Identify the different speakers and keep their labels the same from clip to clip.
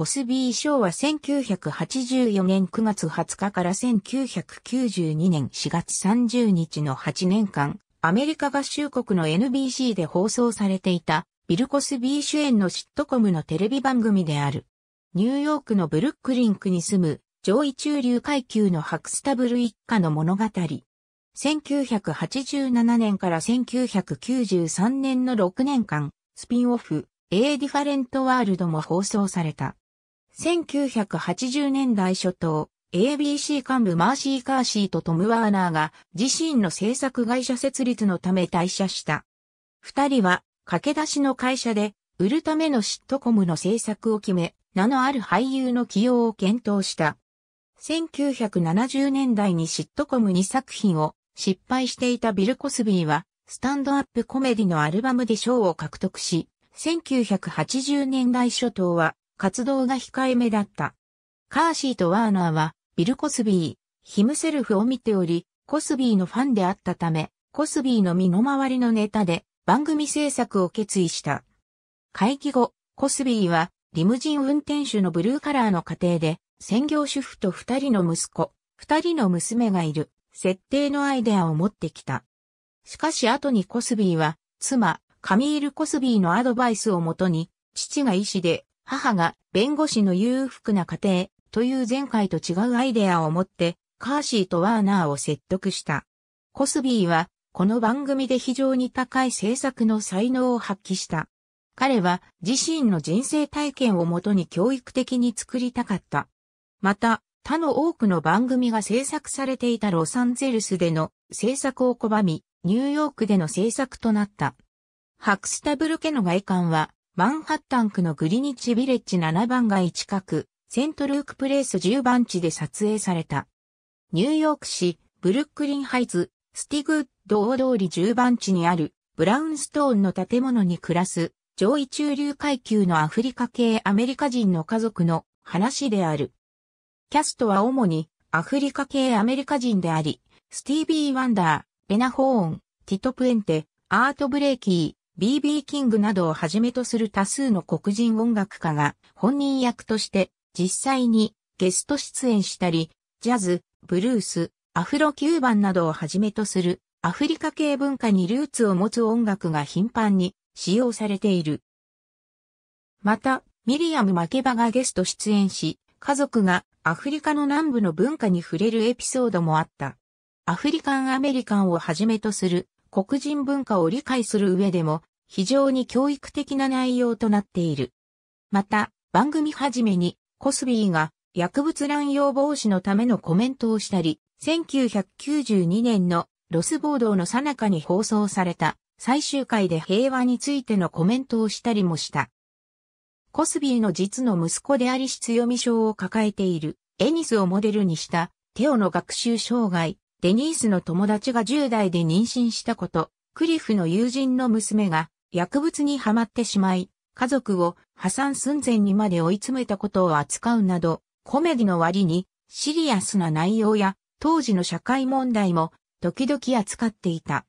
Speaker 1: コスビー賞は1984年9月20日から1992年4月30日の8年間、アメリカ合衆国の NBC で放送されていた、ビル・コスビー主演のシットコムのテレビ番組である。ニューヨークのブルックリンクに住む、上位中流階級のハクスタブル一家の物語。1987年から1993年の6年間、スピンオフ、A Different World も放送された。1980年代初頭、ABC 幹部マーシー・カーシーとトム・ワーナーが自身の制作会社設立のため退社した。二人は駆け出しの会社で売るためのシットコムの制作を決め、名のある俳優の起用を検討した。1970年代にシットコム2作品を失敗していたビル・コスビーは、スタンドアップコメディのアルバムで賞を獲得し、1980年代初頭は活動が控えめだった。カーシーとワーナーは、ビル・コスビー、ヒムセルフを見ており、コスビーのファンであったため、コスビーの身の回りのネタで番組制作を決意した。会議後、コスビーはリムジン運転手のブルーカラーの家庭で専業主婦と二人の息子、二人の娘がいる設定のアイデアを持ってきた。しかし後にコスビーは妻、カミール・コスビーのアドバイスをもとに、父が医師で母が弁護士の裕福な家庭という前回と違うアイデアを持って、カーシーとワーナーを説得した。コスビーは、この番組で非常に高い制作の才能を発揮した。彼は自身の人生体験をもとに教育的に作りたかった。また、他の多くの番組が制作されていたロサンゼルスでの制作を拒み、ニューヨークでの制作となった。ハクスタブル家の外観はマンハッタン区のグリニッチビレッジ7番街近く、セントルークプレイス10番地で撮影された。ニューヨーク市、ブルックリンハイズ、スティグッド大通り10番地にある、ブラウンストーンの建物に暮らす、上位中流階級のアフリカ系アメリカ人の家族の話である。キャストは主にアフリカ系アメリカ人であり、スティービー・ワンダー、ベナホーン、ティト・プエンテ、アート・ブレイキー、B.B. キングなどをはじめとする多数の黒人音楽家が本人役として実際にゲスト出演したり、ジャズ、ブルース、アフロキューバンなどをはじめとするアフリカ系文化にルーツを持つ音楽が頻繁に使用されている。また、ミリアム・マケバがゲスト出演し、家族がアフリカの南部の文化に触れるエピソードもあった。アフリカン・アメリカンをはじめとする黒人文化を理解する上でも非常に教育的な内容となっている。また、番組じめに、コスビーが薬物乱用防止のためのコメントをしたり、1992年のロス暴動の最中に放送された最終回で平和についてのコメントをしたりもした。コスビーの実の息子であり失読み症を抱えているエニスをモデルにしたテオの学習障害、デニースの友達が10代で妊娠したこと、クリフの友人の娘が薬物にはまってしまい、家族を破産寸前にまで追い詰めたことを扱うなど、コメディの割にシリアスな内容や当時の社会問題も時々扱っていた。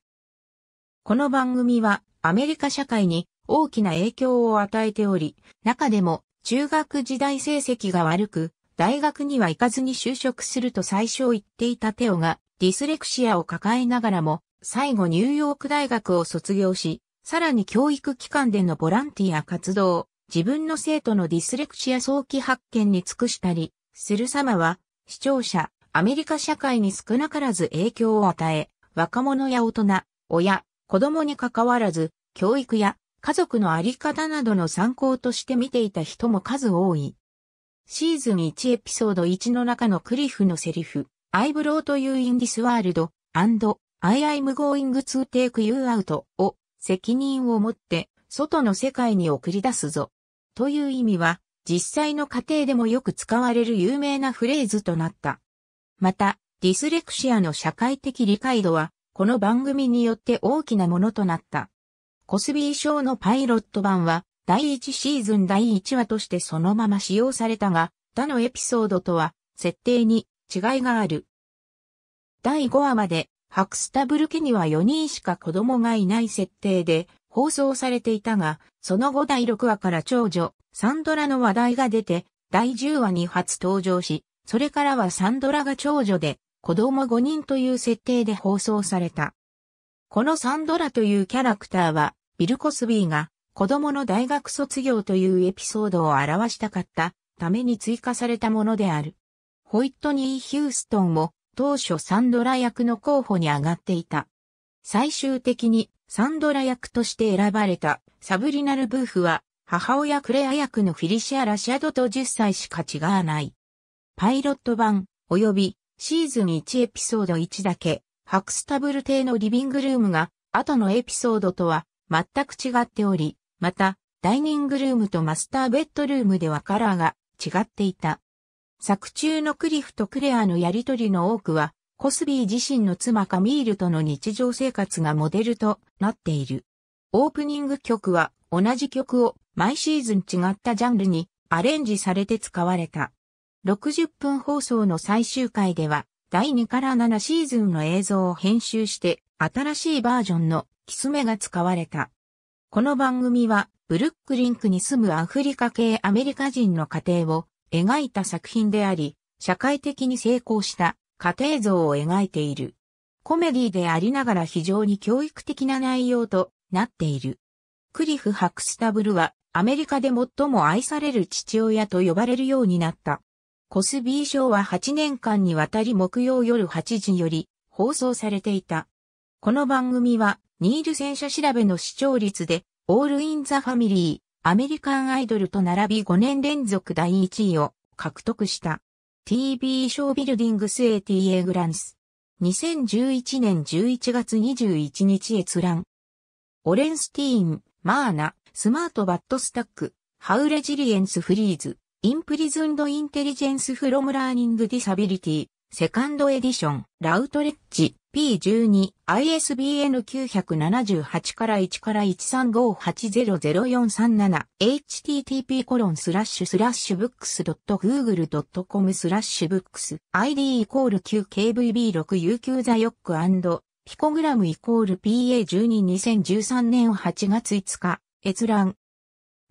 Speaker 1: この番組はアメリカ社会に大きな影響を与えており、中でも中学時代成績が悪く、大学には行かずに就職すると最初言っていたテオがディスレクシアを抱えながらも、最後ニューヨーク大学を卒業し、さらに教育機関でのボランティア活動、自分の生徒のディスレクシア早期発見に尽くしたり、する様は、視聴者、アメリカ社会に少なからず影響を与え、若者や大人、親、子供に関わらず、教育や家族のあり方などの参考として見ていた人も数多い。シーズン1エピソード1の中のクリフのセリフ、I blow to you in this world, and I am going to take you out を責任を持って外の世界に送り出すぞ。という意味は実際の家庭でもよく使われる有名なフレーズとなった。また、ディスレクシアの社会的理解度は、この番組によって大きなものとなった。コスビー賞のパイロット版は、第1シーズン第1話としてそのまま使用されたが、他のエピソードとは、設定に違いがある。第5話までハクスタブル家には4人しか子供がいない設定で放送されていたが、その後第6話から長女、サンドラの話題が出て、第10話に初登場し、それからはサンドラが長女で、子供5人という設定で放送された。このサンドラというキャラクターは、ビル・コスビーが子供の大学卒業というエピソードを表したかったために追加されたものである。ホイットニー・ヒューストンも当初サンドラ役の候補に上がっていた。最終的にサンドラ役として選ばれたサブリナル・ブーフは母親クレア役のフィリシア・ラシアドと10歳しか違わない。パイロット版及びシーズン1エピソード1だけハクスタブル邸のリビングルームが後のエピソードとは全く違っており、またダイニングルームとマスターベッドルームではカラーが違っていた。作中のクリフとクレアのやりとりの多くは、コスビー自身の妻カミールとの日常生活がモデルとなっている。オープニング曲は同じ曲を毎シーズン違ったジャンルにアレンジされて使われた。60分放送の最終回では、第2から7シーズンの映像を編集して、新しいバージョンのキスメが使われた。この番組は、ブルックリンクに住むアフリカ系アメリカ人の家庭を描いた作品であり、社会的に成功した家庭像を描いている。コメディでありながら非常に教育的な内容となっている。クリフ・ハクスタブルはアメリカで最も愛される父親と呼ばれるようになった。コスビー賞は8年間にわたり木曜夜8時より放送されていた。この番組はニール戦車調べの視聴率でオールインザファミリーアメリカンアイドルと並び5年連続第1位を獲得した。t b ショービルディングス ATA グランス。2011年11月21日閲覧。オレンスティーン、マーナ、スマートバットスタック、ハウレジリエンスフリーズ、インプリズンドインテリジェンスフロムラーニングディサビリティ、セカンドエディション、ラウトレッジ P12 ISBN 978から1から135800437 http コロンスラッシュスラッシュブックス .google.com スラッシュブックス ID イコール 9KVB6UQ ザヨックピコグラムイコール PA122013 年8月5日閲覧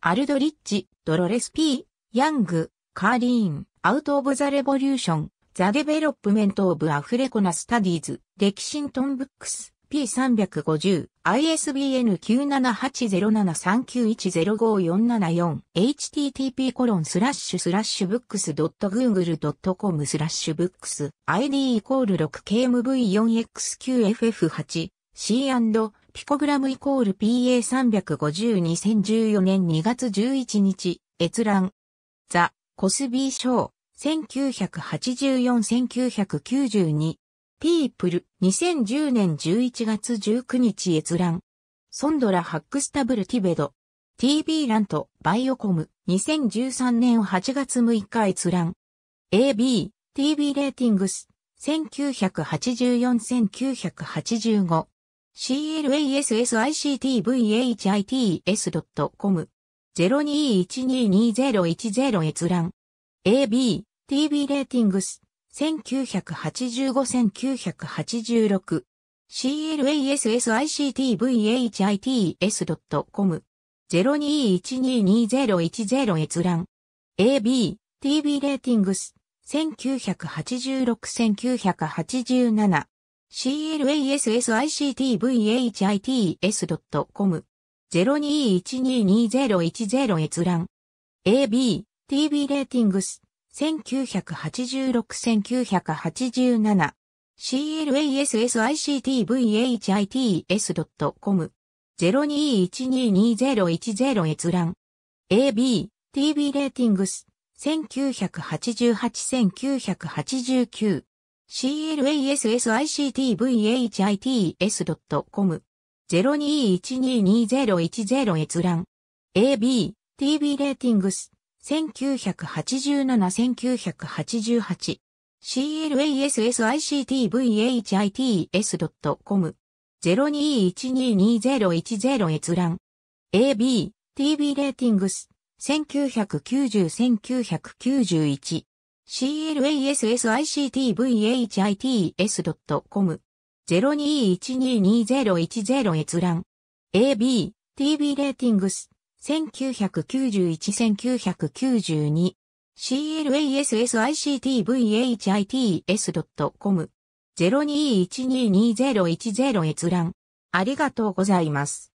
Speaker 1: アルドリッジ、ドロレス P、ヤング、カーリーン、アウト・オブ・ザ・レボリューション、ザ・デベロップメント・オブ・アフレコナ・スタディーズ、レキシントン・ブックス、P350、ISBN 9780739105474、http コロンスラッシュスラッシュブックス .google.com スラッシュブックス、id イコール 6kmv4xqff8、c& ピコグラムイコール PA350 2014年2月11日、閲覧。ザ・コスビーショー。1984-1992、People 2010年11月19日閲覧。ソンドラ・ハックスタブル・ティベド。TV ラント、バイオコム、2013年8月6日閲覧。AB、t b レーティングス、1984-1985。classictvhits.com 02122010閲覧。AB TV レーティングス、1985-1986、classictvhits.com、02122010閲覧。AB、TV レーティングス、1986-1987、classictvhits.com、02122010閲覧。AB、TV レーティングス、1986-1987 c l a s s i c t v h i t s c o m 02122010閲覧 AB TV レーティングス1988-1989 c l a s s i c t v h i t s c o m 02122010閲覧 AB TV レーティングス1987-1988 classictvhits.com 02122010閲覧 AB TV レーティングス1990-1991 classictvhits.com 02122010閲覧 AB TV レーティングス1991-1992 classictvhits.com 02122010閲覧ありがとうございます。